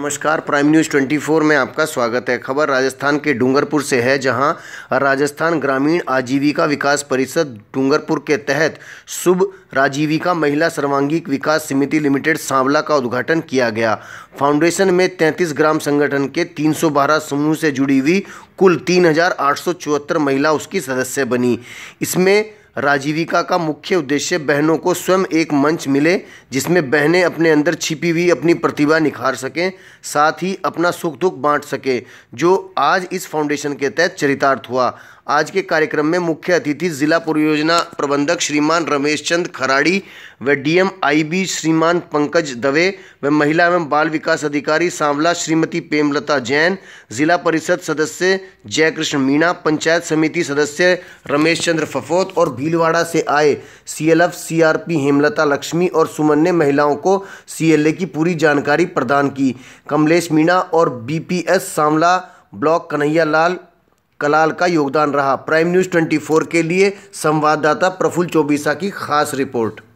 नमस्कार prime news 24 में आपका स्वागत है खबर राजस्थान के डूंगरपुर से है जहां राजस्थान ग्रामीण आजीविका विकास परिषद डूंगरपुर के तहत शुभ राजीविका महिला सर्वांगिक विकास समिति लिमिटेड सांवला का उद्घाटन किया गया फाउंडेशन में 33 ग्राम संगठन के 312 समूह से जुड़ी हुई कुल तीन महिला उसकी सदस्य बनी इसमें राजीविका का मुख्य उद्देश्य बहनों को स्वयं एक मंच मिले जिसमें बहनें अपने अंदर छिपी हुई अपनी प्रतिभा निखार सकें साथ ही अपना सुख दुख बांट सकें जो आज इस फाउंडेशन के तहत चरितार्थ हुआ आज के कार्यक्रम में मुख्य अतिथि जिला परियोजना प्रबंधक श्रीमान रमेश चंद खराड़ी व डीएम आईबी श्रीमान पंकज दवे व महिला एवं बाल विकास अधिकारी सांवला श्रीमती पेमलता जैन जिला परिषद सदस्य जयकृष्ण मीणा पंचायत समिति सदस्य रमेश चंद्र फफोत और भीलवाड़ा से आए सीएलएफ सीआरपी हेमलता लक्ष्मी और सुमन ने महिलाओं को सीएलए की पूरी जानकारी प्रदान की कमलेश मीणा और बीपीएस सामला ब्लॉक कन्हैया लाल कलाल का योगदान रहा प्राइम न्यूज़ 24 के लिए संवाददाता प्रफुल्ल चौबीसा की खास रिपोर्ट